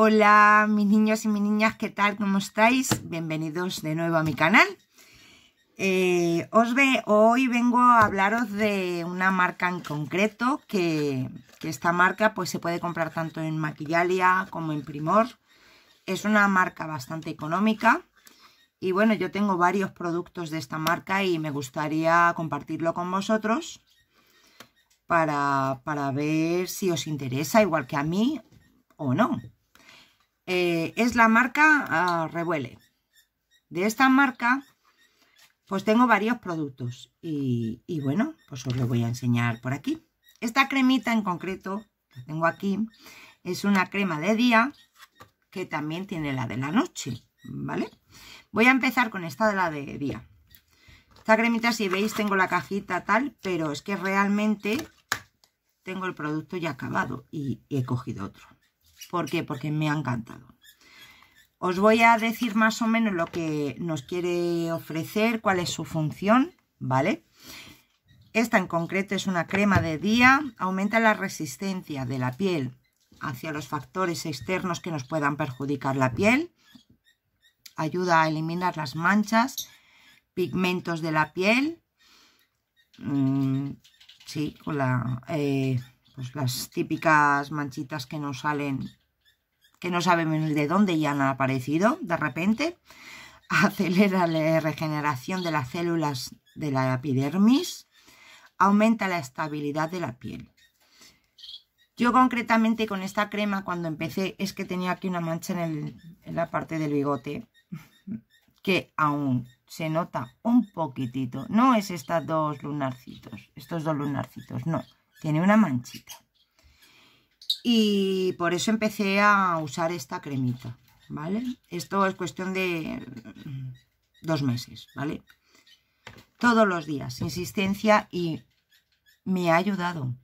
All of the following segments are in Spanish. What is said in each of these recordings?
Hola mis niños y mis niñas, ¿qué tal? ¿Cómo estáis? Bienvenidos de nuevo a mi canal. Eh, os ve, hoy vengo a hablaros de una marca en concreto, que, que esta marca pues se puede comprar tanto en Maquillalia como en Primor. Es una marca bastante económica y bueno, yo tengo varios productos de esta marca y me gustaría compartirlo con vosotros. Para, para, ver si os interesa, igual que a mí o no. Eh, es la marca ah, Revuele. De esta marca, pues tengo varios productos. Y, bueno, pues os lo voy a enseñar por aquí. Esta cremita en concreto, que tengo aquí, es una crema de día que también tiene la de la noche, ¿vale? Voy a empezar con esta de la de día. Esta cremita, si veis, tengo la cajita tal, pero es que realmente tengo el producto ya acabado y he cogido otro. ¿Por qué? Porque me ha encantado. Os voy a decir más o menos lo que nos quiere ofrecer, cuál es su función, ¿vale? Esta en concreto es una crema de día, aumenta la resistencia de la piel hacia los factores externos que nos puedan perjudicar la piel, ayuda a eliminar las manchas, pigmentos de la piel, mm, sí, con eh, pues las típicas manchitas que nos salen que no sabemos de dónde ya han aparecido de repente, acelera la regeneración de las células de la epidermis, aumenta la estabilidad de la piel. Yo concretamente con esta crema cuando empecé es que tenía aquí una mancha en, la parte del bigote que aún se nota un poquitito. No es estas dos lunarcitos, estos dos lunarcitos, no. Tiene una manchita y por eso empecé a usar esta cremita, ¿vale? Esto es cuestión de mm, dos meses, ¿vale? Todos los días, insistencia y me ha ayudado.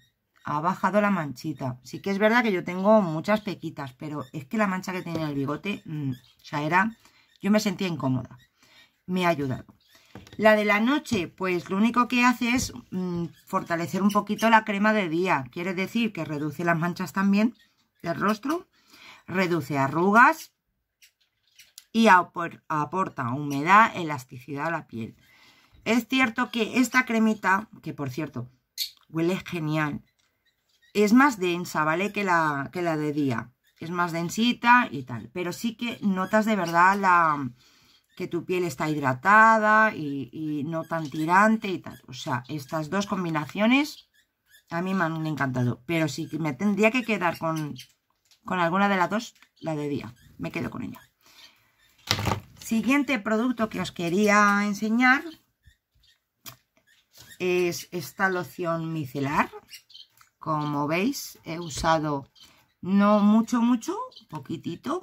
Ha bajado la manchita. Sí que es verdad que yo tengo muchas pequitas, pero es que la mancha que tenía el bigote, ya mm, o sea, era... Yo me sentía incómoda. Me ha ayudado. La de la noche, pues lo único que hace es mm, fortalecer un poquito la crema de día. Quiere decir que reduce las manchas también del rostro, reduce arrugas y aporta humedad, elasticidad a la piel. Es cierto que esta cremita, que por cierto huele genial, es más densa, ¿vale? Que la, que la de día. Es más densita y tal. Pero sí que notas de verdad la que tu piel está hidratada y, no tan tirante y tal. O sea, estas dos combinaciones a mí me han encantado. Pero si me tendría que quedar con, con alguna de las dos, la de día. Me quedo con ella. Siguiente producto que os quería enseñar es esta loción micelar. Como veis, he usado no mucho, mucho, poquitito,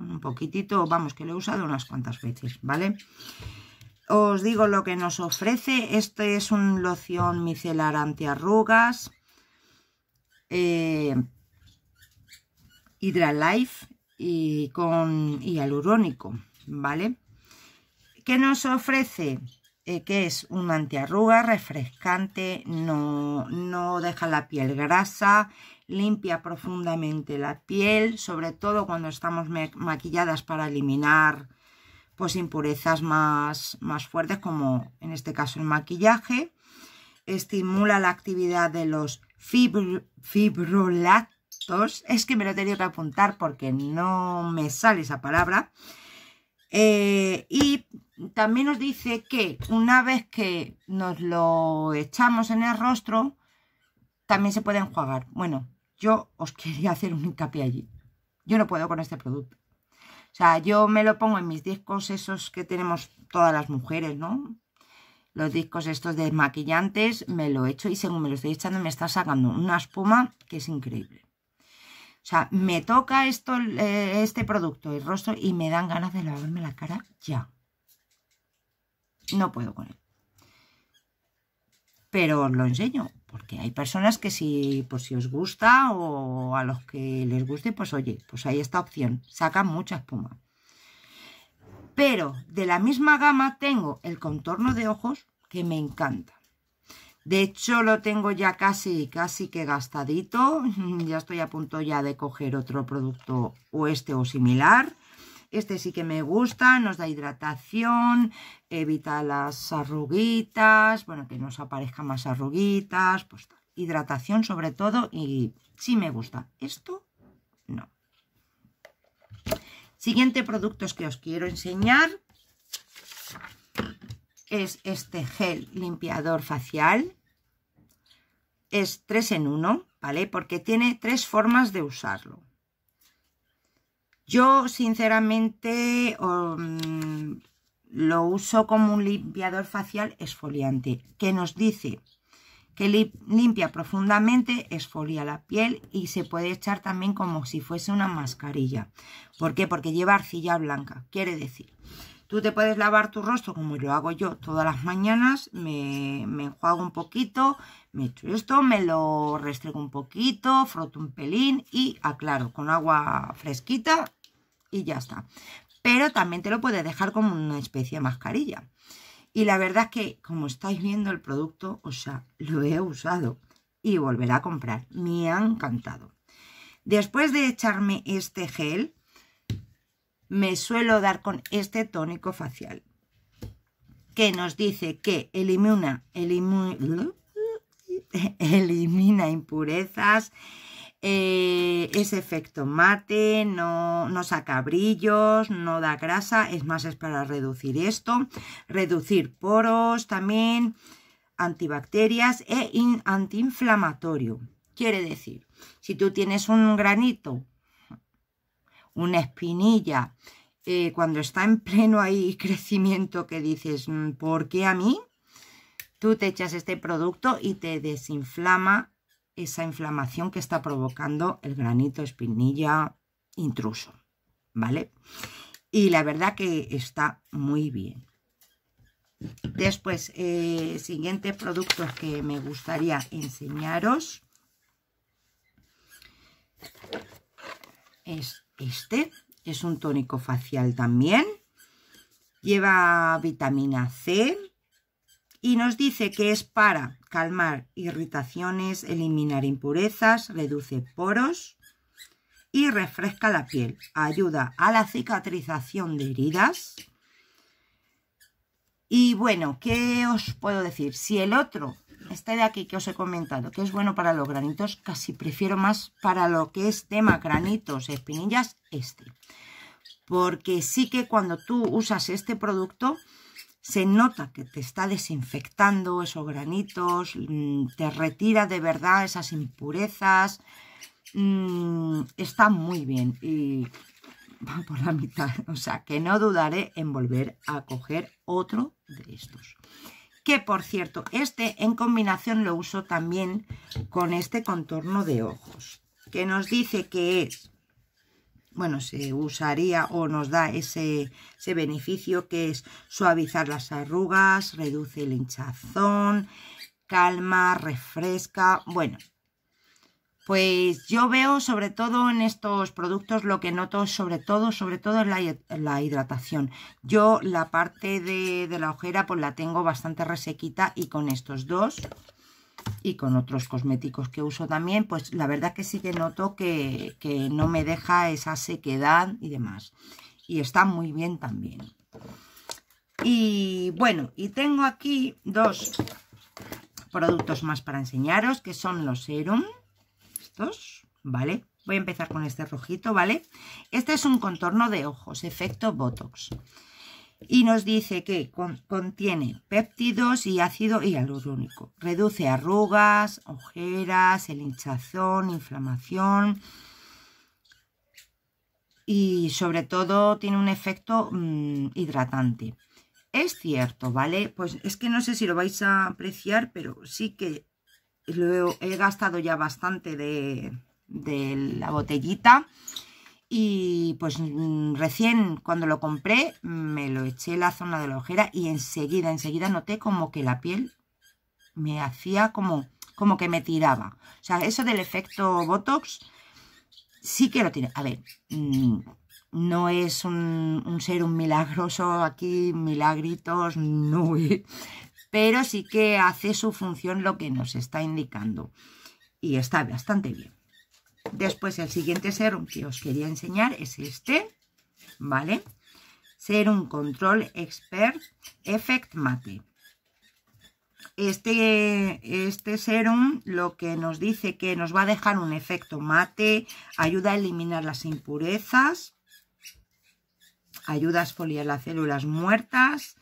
un poquitito, vamos, que lo he usado unas cuantas veces, ¿vale? Os digo lo que nos ofrece, este es un loción micelar antiarrugas, eh, Life y con hialurónico, ¿vale? ¿Qué nos ofrece? Eh, que es un antiarruga, refrescante, no, no deja la piel grasa, limpia profundamente la piel, sobre todo cuando estamos maquilladas para eliminar pues impurezas más, más fuertes, como en este caso el maquillaje. Estimula la actividad de los fibrolactos. Es que me lo he tenido que apuntar porque no me sale esa palabra. Eh, y también nos dice que una vez que nos lo echamos en el rostro, también se puede enjuagar. Bueno, yo os quería hacer un hincapié allí. Yo no puedo con este producto. O sea, yo me lo pongo en mis discos esos que tenemos todas las mujeres, ¿no? Los discos estos de maquillantes me lo echo y según me lo estoy echando me está sacando una espuma que es increíble. O sea, me toca esto, eh, este producto, el rostro, y me dan ganas de lavarme la cara ya. No puedo con él. Pero os lo enseño porque hay personas que si, pues, si os gusta o a los que les guste, pues oye, pues hay esta opción, sacan mucha espuma. Pero de la misma gama tengo el contorno de ojos que me encanta. De hecho lo tengo ya casi, casi que gastadito, ya estoy a punto ya de coger otro producto o este o similar este sí que me gusta, nos da hidratación, evita las arruguitas, bueno, que nos aparezcan más arruguitas, pues hidratación sobre todo y sí me gusta. Esto no. Siguiente producto que os quiero enseñar es este gel limpiador facial. Es 3 en 1, ¿vale? Porque tiene tres formas de usarlo. Yo, sinceramente, mm, lo uso como un limpiador facial exfoliante, que nos dice que limpia profundamente, exfolia la piel y se puede echar también como si fuese una mascarilla. ¿Por qué? Porque lleva arcilla blanca, quiere decir. Tú te puedes lavar tu rostro como lo hago yo todas las mañanas, me, me enjuago un poquito, me echo esto, me lo restrego un poquito, froto un pelín y aclaro con agua fresquita y ya está. Pero también te lo puedes dejar como una especie de mascarilla. Y la verdad es que, como estáis viendo el producto, o sea, lo he usado y volveré a comprar. Me ha encantado. Después de echarme este gel, me suelo dar con este tónico facial. Que nos dice que elimina, elimina impurezas, eh, ese efecto mate, no, no saca brillos, no da grasa, es más, es para reducir esto, reducir poros también, antibacterias e antiinflamatorio. Quiere decir, si tú tienes un granito, una espinilla, eh, cuando está en pleno ahí crecimiento que dices, mm, ¿por qué a mí? Tú te echas este producto y te desinflama esa inflamación que está provocando el granito, espinilla, intruso, ¿vale? Y la verdad que está muy bien. Después, el eh, siguiente producto que me gustaría enseñaros es este. Es un tónico facial también. Lleva vitamina C, y nos dice que es para calmar irritaciones, eliminar impurezas, reduce poros y refresca la piel. Ayuda a la cicatrización de heridas. Y bueno, ¿qué os puedo decir? Si el otro, este de aquí que os he comentado, que es bueno para los granitos, casi prefiero más para lo que es tema granitos, espinillas, este. Porque sí que cuando tú usas este producto se nota que te está desinfectando esos granitos, mm, te retira de verdad esas impurezas, mm, está muy bien y va por la mitad, o sea que no dudaré en volver a coger otro de estos. Que por cierto, este en combinación lo uso también con este contorno de ojos, que nos dice que es bueno, se usaría o nos da ese, beneficio que es suavizar las arrugas, reduce el hinchazón, calma, refresca, bueno, pues yo veo sobre todo en estos productos lo que noto sobre todo, sobre todo es la, hidratación. Yo la parte de, de la ojera pues la tengo bastante resequita y con estos dos y con otros cosméticos que uso también, pues la verdad que sí que noto que, no me deja esa sequedad y demás. Y está muy bien también. Y bueno, y tengo aquí dos productos más para enseñaros, que son los serum. Estos, ¿vale? Voy a empezar con este rojito, ¿vale? Este es un contorno de ojos, efecto Botox y nos dice que contiene péptidos y ácido hialurónico. Reduce arrugas, ojeras, el hinchazón, inflamación y sobre todo tiene un efecto mm, hidratante. Es cierto, ¿vale? Pues es que no sé si lo vais a apreciar, pero sí que lo he, gastado ya bastante de, de la botellita y pues mm, recién cuando lo compré me lo eché en la zona de la ojera y enseguida, enseguida noté como que la piel me hacía como, como que me tiraba. O sea, eso del efecto Botox sí que lo tiene. A ver, mm, no es un, un milagroso aquí, milagritos, no, pero sí que hace su función lo que nos está indicando y está bastante bien. Después el siguiente serum que os quería enseñar es este, ¿vale? Serum Control Expert Effect Mate. Este, este serum lo que nos dice que nos va a dejar un efecto mate, ayuda a eliminar las impurezas, ayuda a exfoliar las células muertas,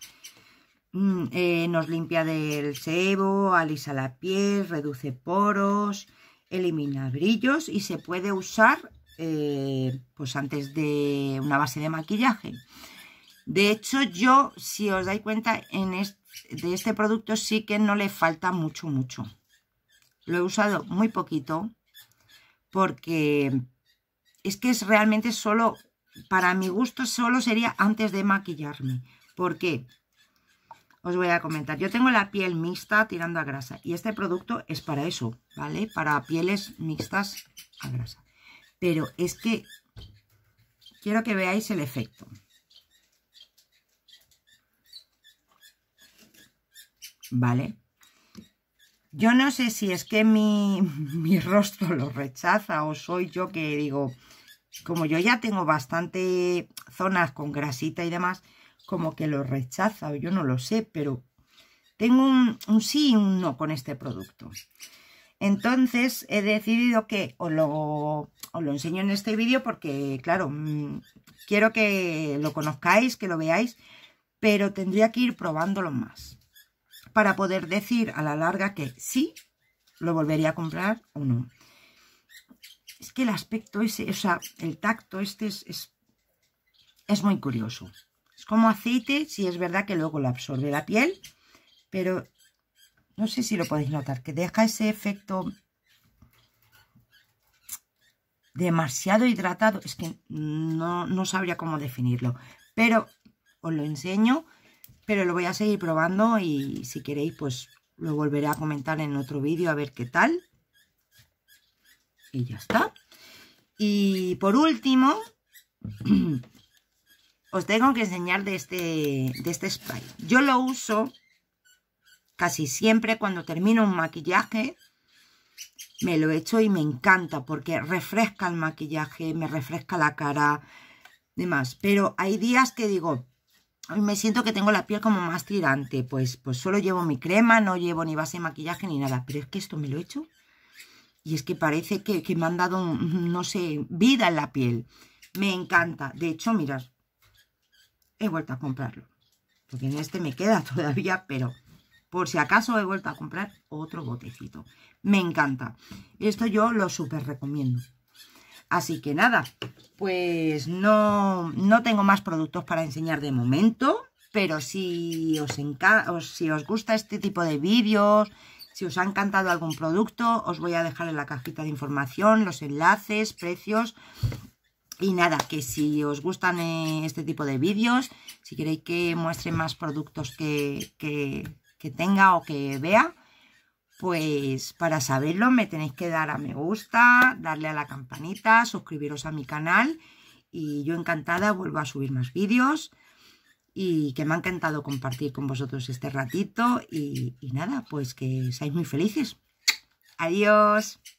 mm, eh, nos limpia del sebo, alisa la piel, reduce poros, elimina brillos y se puede usar eh, pues antes de una base de maquillaje. De hecho, yo, si os dais cuenta, en de este producto sí que no le falta mucho, mucho. Lo he usado muy poquito porque es que es realmente solo, para mi gusto, solo sería antes de maquillarme. porque os voy a comentar. Yo tengo la piel mixta tirando a grasa y este producto es para eso, ¿vale? Para pieles mixtas a grasa. Pero es que quiero que veáis el efecto. ¿Vale? Yo no sé si es que mi, rostro lo rechaza o soy yo que digo, como yo ya tengo bastante zonas con grasita y demás, como que lo rechaza o yo no lo sé, pero tengo un, sí y un no con este producto. Entonces he decidido que os lo, lo enseño en este vídeo porque, claro, mm, quiero que lo conozcáis, que lo veáis, pero tendría que ir probándolo más para poder decir a la larga que sí, lo volvería a comprar o no. Es que el aspecto ese, o sea, el tacto este es, es muy curioso. Es como aceite, si es verdad que luego lo absorbe la piel, pero no sé si lo podéis notar, que deja ese efecto demasiado hidratado. Es que no, no sabría cómo definirlo, pero os lo enseño, pero lo voy a seguir probando y si queréis pues lo volveré a comentar en otro vídeo a ver qué tal. Y ya está. Y por último, os tengo que enseñar de este, de este spray. Yo lo uso casi siempre cuando termino un maquillaje. Me lo echo y me encanta porque refresca el maquillaje, me refresca la cara, demás. Pero hay días que digo, me siento que tengo la piel como más tirante. Pues, pues solo llevo mi crema, no llevo ni base de maquillaje ni nada. Pero es que esto me lo he hecho. Y es que parece que, me han dado, no sé, vida en la piel. Me encanta. De hecho, mirad, he vuelto a comprarlo. Porque en este me queda todavía, pero por si acaso he vuelto a comprar otro botecito. Me encanta. Esto yo lo súper recomiendo. Así que nada, pues no, no tengo más productos para enseñar de momento. Pero si os, si os gusta este tipo de vídeos, si os ha encantado algún producto, os voy a dejar en la cajita de información los enlaces, precios y nada, que si os gustan eh, este tipo de vídeos, si queréis que muestre más productos que, que, que tenga o que vea, pues para saberlo me tenéis que dar a me gusta, darle a la campanita, suscribiros a mi canal y yo encantada vuelvo a subir más vídeos y que me ha encantado compartir con vosotros este ratito y nada, pues que seáis muy felices. Adiós.